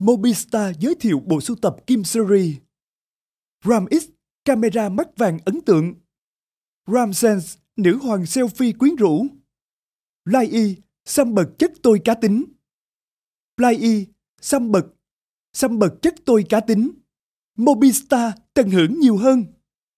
Mobistar giới thiệu bộ sưu tập Kim Series. Ram X, camera mắt vàng ấn tượng. Ramsense, nữ hoàng selfie quyến rũ. Lai Y, xăm bậc chất tôi cá tính. Lai Y, xăm bậc, xăm bậc chất tôi cá tính. Mobistar tận hưởng nhiều hơn.